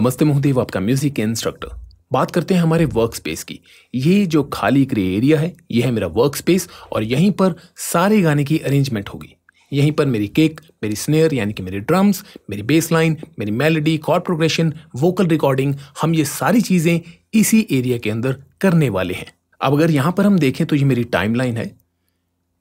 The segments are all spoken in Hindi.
नमस्ते महोदेव आपका म्यूजिक इंस्ट्रक्टर बात करते हैं हमारे वर्क स्पेस की ये जो खाली ग्रे एरिया है ये है मेरा वर्क स्पेस और यहीं पर सारे गाने की अरेंजमेंट होगी यहीं पर मेरी केक मेरी स्नेयर यानी कि मेरे ड्रम्स मेरी बेस लाइन मेरी melody chord progression vocal recording हम ये सारी चीज़ें इसी एरिया के अंदर करने वाले हैं अब अगर यहाँ पर हम देखें तो ये मेरी टाइमलाइन है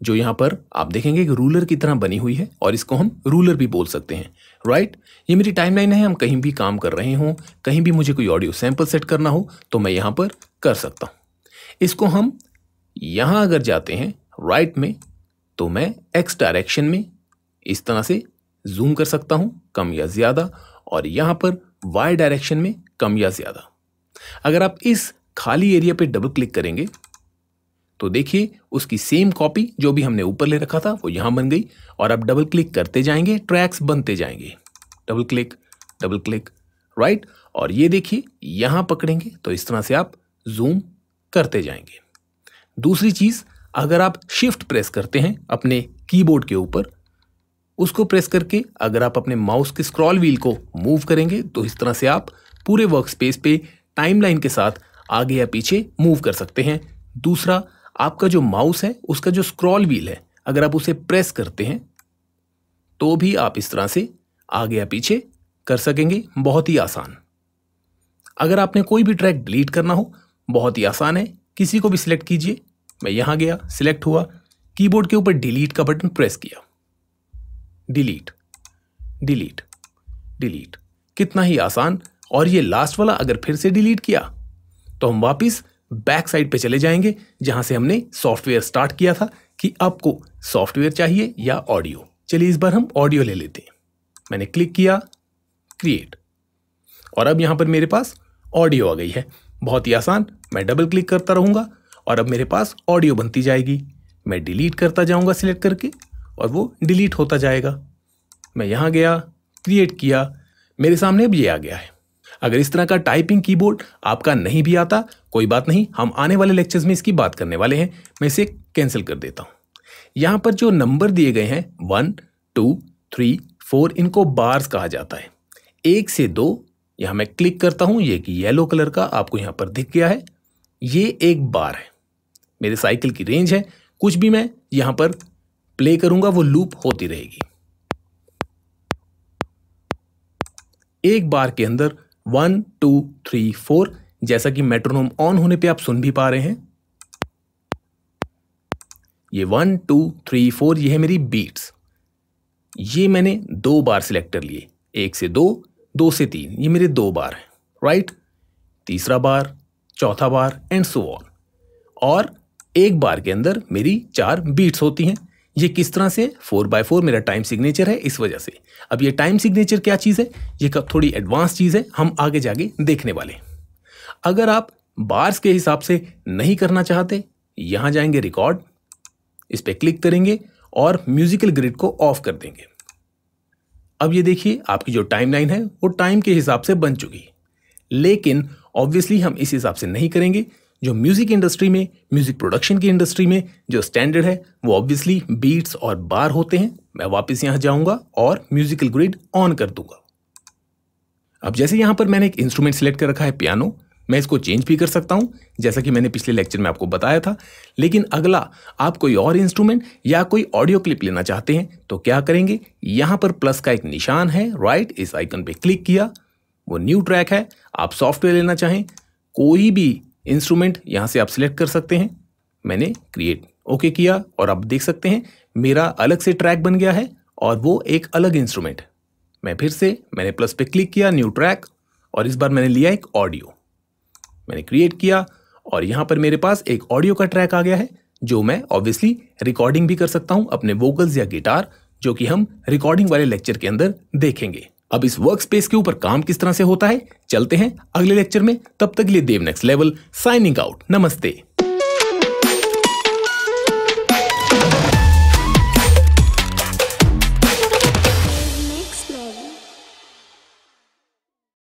जो यहाँ पर आप देखेंगे कि रूलर की तरह बनी हुई है और इसको हम रूलर भी बोल सकते हैं राइट ये मेरी टाइमलाइन है हम कहीं भी काम कर रहे हों कहीं भी मुझे कोई ऑडियो सैंपल सेट करना हो तो मैं यहाँ पर कर सकता हूँ इसको हम यहाँ अगर जाते हैं राइट में तो मैं एक्स डायरेक्शन में इस तरह से जूम कर सकता हूँ कम या ज़्यादा और यहाँ पर वाई डायरेक्शन में कम या ज़्यादा अगर आप इस खाली एरिया पर डबल क्लिक करेंगे तो देखिए उसकी सेम कॉपी जो भी हमने ऊपर ले रखा था वो यहाँ बन गई और अब डबल क्लिक करते जाएंगे ट्रैक्स बनते जाएंगे double click double click right और ये देखिए यहाँ पकड़ेंगे तो इस तरह से आप जूम करते जाएंगे दूसरी चीज़ अगर आप शिफ्ट प्रेस करते हैं अपने कीबोर्ड के ऊपर उसको प्रेस करके अगर आप अपने माउस के स्क्रॉल व्हील को मूव करेंगे तो इस तरह से आप पूरे वर्क स्पेस पे टाइमलाइन के साथ आगे या पीछे मूव कर सकते हैं दूसरा आपका जो माउस है उसका जो स्क्रॉल व्हील है अगर आप उसे प्रेस करते हैं तो भी आप इस तरह से आगे या पीछे कर सकेंगे बहुत ही आसान अगर आपने कोई भी ट्रैक डिलीट करना हो बहुत ही आसान है किसी को भी सिलेक्ट कीजिए मैं यहां गया सिलेक्ट हुआ कीबोर्ड के ऊपर डिलीट का बटन प्रेस किया डिलीट डिलीट डिलीट कितना ही आसान और ये लास्ट वाला अगर फिर से डिलीट किया तो हम वापस बैक साइड पे चले जाएंगे जहाँ से हमने सॉफ्टवेयर स्टार्ट किया था कि आपको सॉफ्टवेयर चाहिए या ऑडियो चलिए इस बार हम ऑडियो ले लेते हैं मैंने क्लिक किया क्रिएट और अब यहाँ पर मेरे पास ऑडियो आ गई है बहुत ही आसान मैं डबल क्लिक करता रहूँगा और अब मेरे पास ऑडियो बनती जाएगी मैं डिलीट करता जाऊँगा सिलेक्ट करके और वो डिलीट होता जाएगा मैं यहाँ गया क्रिएट किया मेरे सामने अब ये आ गया है अगर इस तरह का टाइपिंग कीबोर्ड आपका नहीं भी आता कोई बात नहीं हम आने वाले लेक्चर्स में इसकी बात करने वाले हैं मैं इसे कैंसिल कर देता हूँ यहाँ पर जो नंबर दिए गए हैं वन टू थ्री फोर इनको बार्स कहा जाता है एक से दो यहाँ मैं क्लिक करता हूँ ये कि येलो कलर का आपको यहाँ पर दिख गया है ये एक बार है मेरे साइकिल की रेंज है कुछ भी मैं यहाँ पर प्ले करूँगा वो लूप होती रहेगी एक बार के अंदर वन टू थ्री फोर जैसा कि मेट्रोनोम ऑन होने पे आप सुन भी पा रहे हैं ये वन टू थ्री फोर ये है मेरी बीट्स ये मैंने दो बार सिलेक्ट कर लिए एक से दो दो से तीन ये मेरे दो बार हैं राइट तीसरा बार चौथा बार एंड सो ऑन और एक बार के अंदर मेरी चार बीट्स होती हैं ये किस तरह से फोर बाय फोर मेरा टाइम सिग्नेचर है इस वजह से अब ये टाइम सिग्नेचर क्या चीज़ है ये कब थोड़ी एडवांस चीज़ है हम आगे जाके देखने वाले अगर आप बार्स के हिसाब से नहीं करना चाहते यहाँ जाएंगे रिकॉर्ड इस पर क्लिक करेंगे और म्यूजिकल ग्रिड को ऑफ कर देंगे अब ये देखिए आपकी जो टाइम लाइन है वो टाइम के हिसाब से बन चुकी लेकिन ऑब्वियसली हम इस हिसाब से नहीं करेंगे जो म्यूज़िक इंडस्ट्री में म्यूज़िक प्रोडक्शन की इंडस्ट्री में जो स्टैंडर्ड है वो ऑब्वियसली बीट्स और बार होते हैं मैं वापस यहाँ जाऊँगा और म्यूज़िकल ग्रिड ऑन कर दूंगा अब जैसे यहाँ पर मैंने एक इंस्ट्रूमेंट सेलेक्ट कर रखा है पियानो मैं इसको चेंज भी कर सकता हूँ जैसा कि मैंने पिछले लेक्चर में आपको बताया था लेकिन अगला आप कोई और इंस्ट्रूमेंट या कोई ऑडियो क्लिप लेना चाहते हैं तो क्या करेंगे यहाँ पर प्लस का एक निशान है राइट इस आइकन पर क्लिक किया वो न्यू ट्रैक है आप सॉफ्टवेयर लेना चाहें कोई भी इंस्ट्रूमेंट यहाँ से आप सिलेक्ट कर सकते हैं मैंने क्रिएट ओके किया और आप देख सकते हैं मेरा अलग से ट्रैक बन गया है और वो एक अलग इंस्ट्रूमेंट मैं फिर से मैंने प्लस पे क्लिक किया न्यू ट्रैक और इस बार मैंने लिया एक ऑडियो मैंने क्रिएट किया और यहाँ पर मेरे पास एक ऑडियो का ट्रैक आ गया है जो मैं ऑब्वियसली रिकॉर्डिंग भी कर सकता हूँ अपने वोकल्स या गिटार जो कि हम रिकॉर्डिंग वाले लेक्चर के अंदर देखेंगे अब इस वर्क स्पेस के ऊपर काम किस तरह से होता है चलते हैं अगले लेक्चर में तब तक लिए Dev next level signing out नमस्ते